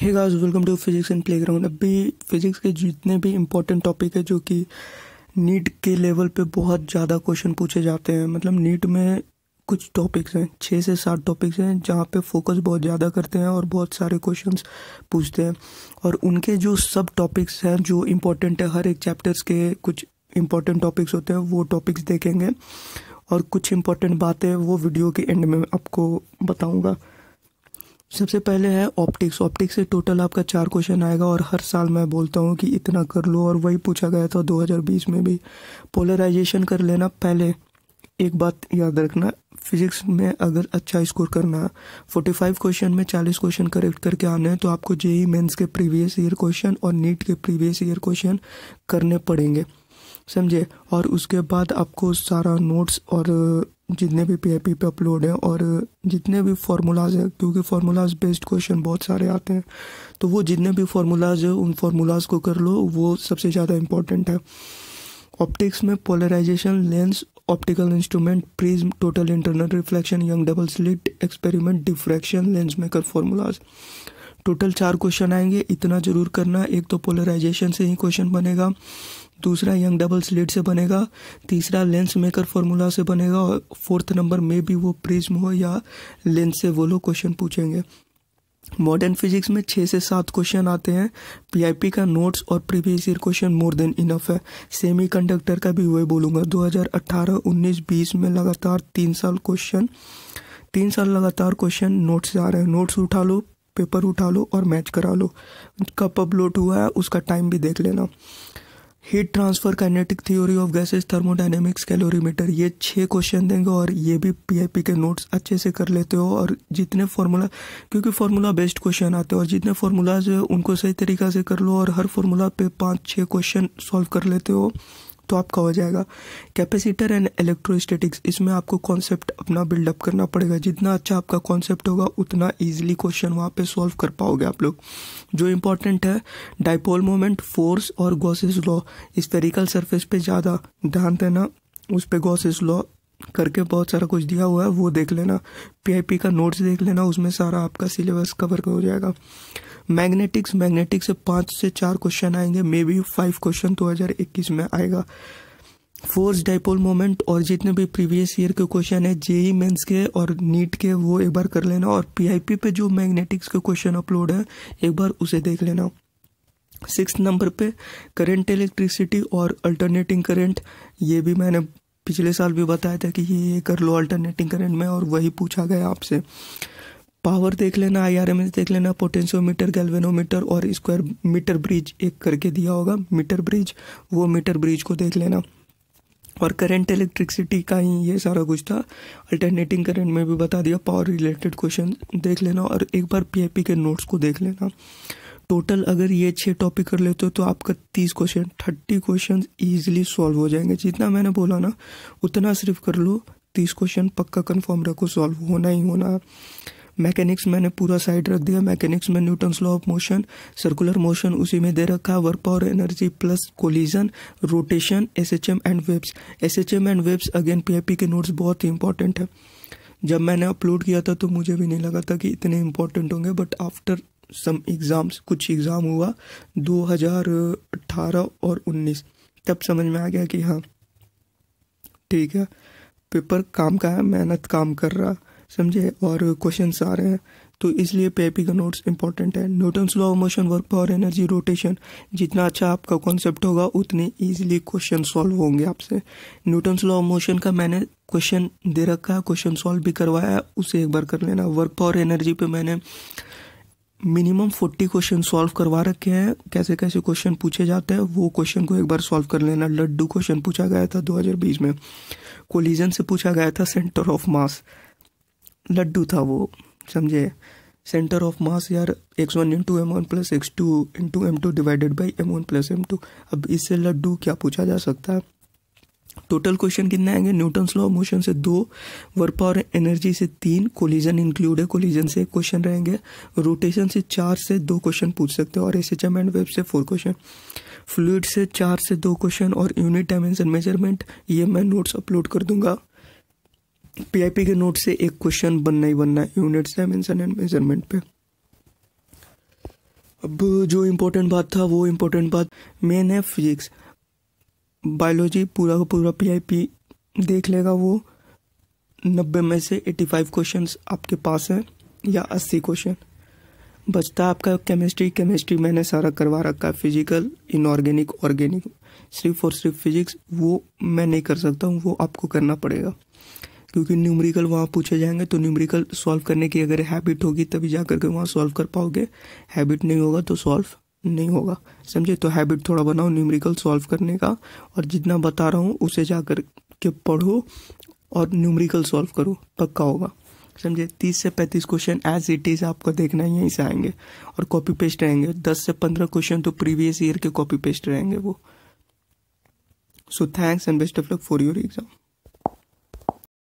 hey guys welcome to physics and playground अभी physics के जितने भी इम्पोर्टेंट टॉपिक है जो कि नीट के लेवल पे बहुत ज़्यादा क्वेश्चन पूछे जाते हैं मतलब नीट में कुछ टॉपिक्स हैं छः से सात टॉपिक्स हैं जहाँ पे फोकस बहुत ज़्यादा करते हैं और बहुत सारे क्वेश्चंस पूछते हैं और उनके जो सब टॉपिक्स हैं जो इम्पोर्टेंट है हर एक चैप्टर्स के कुछ इम्पोर्टेंट टॉपिक्स होते हैं वो टॉपिक्स देखेंगे और कुछ इम्पोर्टेंट बातें वो वीडियो के एंड में आपको बताऊँगा सबसे पहले है ऑप्टिक्स ऑप्टिक्स से टोटल आपका चार क्वेश्चन आएगा और हर साल मैं बोलता हूँ कि इतना कर लो और वही पूछा गया था 2020 में भी पोलराइजेशन कर लेना पहले एक बात याद रखना फिजिक्स में अगर अच्छा स्कोर करना है फोर्टी फाइव क्वेश्चन में चालीस क्वेश्चन करेक्ट करके आने हैं तो आपको जेई मेंस e के प्रीवियस ईयर क्वेश्चन और नीट के प्रीवियस ईयर क्वेश्चन करने पड़ेंगे समझे और उसके बाद आपको सारा नोट्स और जितने भी पी आई पे अपलोड हैं और जितने भी फार्मूलाज हैं क्योंकि फार्मूलाज बेस्ड क्वेश्चन बहुत सारे आते हैं तो वो जितने भी फार्मूलाज हैं उन फार्मूलाज को कर लो वो सबसे ज़्यादा इम्पोर्टेंट है ऑप्टिक्स में polarization lens optical instrument prism total internal reflection young double slit experiment diffraction lens maker formulas total चार क्वेश्चन आएंगे इतना ज़रूर करना एक तो पोलराइजेशन से ही क्वेश्चन बनेगा दूसरा यंग डबल स्लेट से बनेगा तीसरा लेंस मेकर फार्मूला से बनेगा और फोर्थ नंबर में भी वो प्रिज्म हो या लेंस से वो लोग क्वेश्चन पूछेंगे मॉडर्न फिजिक्स में छः से सात क्वेश्चन आते हैं पीआईपी का नोट्स और previous year question more than enough है सेमी कंडक्टर का भी वही बोलूँगा 2018, 19, 20 में लगातार तीन साल क्वेश्चन तीन साल लगातार क्वेश्चन नोट्स से आ रहे हैं नोट्स उठा लो पेपर उठा लो और मैच करा लो कब अपलोड हुआ है उसका टाइम भी देख लेना heat transfer kinetic theory of gases thermodynamics calorimeter ये छः क्वेश्चन देंगे और ये भी पीआईपी के नोट्स अच्छे से कर लेते हो और जितने फार्मूला क्योंकि फार्मूला बेस्ड क्वेश्चन आते हैं और जितने फार्मूलाज उनको सही तरीका से कर लो और हर फार्मूला पे पाँच छः क्वेश्चन सॉल्व कर लेते हो तो आपका हो जाएगा कैपेसिटर एंड इलेक्ट्रोस्टैटिक्स इसमें आपको कॉन्सेप्ट अपना बिल्डअप करना पड़ेगा जितना अच्छा आपका कॉन्सेप्ट होगा उतना ईजिली क्वेश्चन वहाँ पे सॉल्व कर पाओगे आप लोग जो इंपॉर्टेंट है डाइपोल मोमेंट फोर्स और गॉसेस लॉ फेरिकल सर्फेस पे ज़्यादा ध्यान देना उस पर गॉसेस लॉ करके बहुत सारा कुछ दिया हुआ है वो देख लेना पीआईपी का नोट्स देख लेना उसमें सारा आपका सिलेबस कवर हो जाएगा मैग्नेटिक्स मैग्नेटिक्स से पाँच से चार क्वेश्चन आएंगे मे बी फाइव क्वेश्चन दो हज़ार इक्कीस में आएगा फोर्स डाइपोल मोमेंट और जितने भी प्रीवियस ईयर के क्वेश्चन है जेई मेंस के और नीट के वो एक बार कर लेना और पीआईपी पे जो मैग्नेटिक्स के क्वेश्चन अपलोड है एक बार उसे देख लेना सिक्स नंबर पे करंट इलेक्ट्रिसिटी और अल्टरनेटिंग करंट ये भी मैंने पिछले साल भी बताया था कि ये कर लो अल्टरनेटिंग करंट में और वही पूछा गया आपसे पावर देख लेना आई आर एम एस देख लेना पोटेंशियोमीटर गैल्वेनोमीटर और स्क्वायर मीटर ब्रिज एक करके दिया होगा मीटर ब्रिज वो मीटर ब्रिज को देख लेना और करंट इलेक्ट्रिसिटी का ही ये सारा कुछ था अल्टरनेटिंग करंट में भी बता दिया पावर रिलेटेड क्वेश्चन देख लेना और एक बार पी के नोट्स को देख लेना टोटल अगर ये छः टॉपिक कर लेते हो तो आपका तीस question thirty question easily solve हो जाएंगे जितना मैंने बोला ना उतना सिर्फ कर लो तीस क्वेश्चन पक्का कन्फर्म रखो सॉल्व होना ही होना मैकेनिक्स मैंने पूरा साइड रख दिया मैकेनिक्स में Newton's law of motion circular motion उसी में दे रखा work power energy plus collision rotation S H M and waves S H M and waves again P के नोट्स बहुत ही इंपॉर्टेंट है जब मैंने अपलोड किया था तो मुझे भी नहीं लगा था कि इतने इंपॉर्टेंट होंगे बट आफ्टर सम एग्ज़ाम्स कुछ एग्ज़ाम हुआ 2018 और उन्नीस तब समझ में आ गया कि हाँ ठीक है पेपर काम का है मेहनत काम कर रहा समझे और क्वेश्चन आ रहे हैं तो इसलिए पेपी का नोट्स इंपॉर्टेंट है Newton's law motion work power energy rotation जितना अच्छा आपका कॉन्सेप्ट होगा उतने ईजिली क्वेश्चन सॉल्व होंगे आपसे न्यूटन्स लॉ मोशन का मैंने क्वेश्चन दे रखा है क्वेश्चन सॉल्व भी करवाया है उसे एक बार कर लेना वर्क पावर एनर्जी पे मैंने मिनिमम फोर्टी क्वेश्चन सॉल्व करवा रखे हैं कैसे कैसे क्वेश्चन पूछे जाते हैं वो क्वेश्चन को एक बार सॉल्व कर लेना लड्डू क्वेश्चन पूछा गया था 2020 में कोलिजन से पूछा गया था सेंटर ऑफ मास लड्डू था वो समझे सेंटर ऑफ मास यार X one into M one plus X two into M two divided by M one plus M two अब इससे लड्डू क्या पूछा जा सकता है टोटल क्वेश्चन कितने आएंगे न्यूटन लॉ मोशन से दो वर्क पावर एनर्जी से तीन कोलिजन इंक्लूड है कोलिजन से एक क्वेश्चन रहेंगे रोटेशन से चार से दो क्वेश्चन पूछ सकते हैं और S H M and wave से फोर क्वेश्चन फ्लूड से चार से दो क्वेश्चन और यूनिट डायमेंशन मेजरमेंट ये मैं नोट्स अपलोड कर दूंगा पीआईपी के नोट से एक क्वेश्चन बनना ही बनना है यूनिट डायमेंशन एंड मेजरमेंट पे अब जो इम्पोर्टेंट बात था वो इम्पोर्टेंट बात मेन है फिजिक्स बायोलॉजी पूरा का पूरा पीआईपी देख लेगा वो नब्बे में से एट्टी फाइव क्वेश्चन आपके पास हैं या अस्सी क्वेश्चन बचता है आपका केमिस्ट्री केमिस्ट्री मैंने सारा करवा रखा है फिजिकल इनऑर्गेनिक ऑर्गेनिक सिर्फ और सिर्फ फिजिक्स वो मैं नहीं कर सकता हूँ वो आपको करना पड़ेगा क्योंकि न्यूमरिकल वहाँ पूछे जाएंगे तो न्यूमरिकल सॉल्व करने की अगर हैबिट होगी तभी जा करके वहाँ सॉल्व कर पाओगे हैबिट नहीं होगा तो सॉल्व नहीं होगा समझे तो हैबिट थोड़ा बनाओ न्यूमरिकल सॉल्व करने का और जितना बता रहा हूँ उसे जा कर के पढ़ो और न्यूमरिकल सॉल्व करो पक्का होगा समझे तीस से पैंतीस क्वेश्चन एज इट इज़ आपको देखना यहीं से आएंगे और कॉपी पेस्ट रहेंगे दस से पंद्रह क्वेश्चन तो प्रीवियस ईयर के कॉपी पेस्ट रहेंगे वो so thanks and best of luck for your exam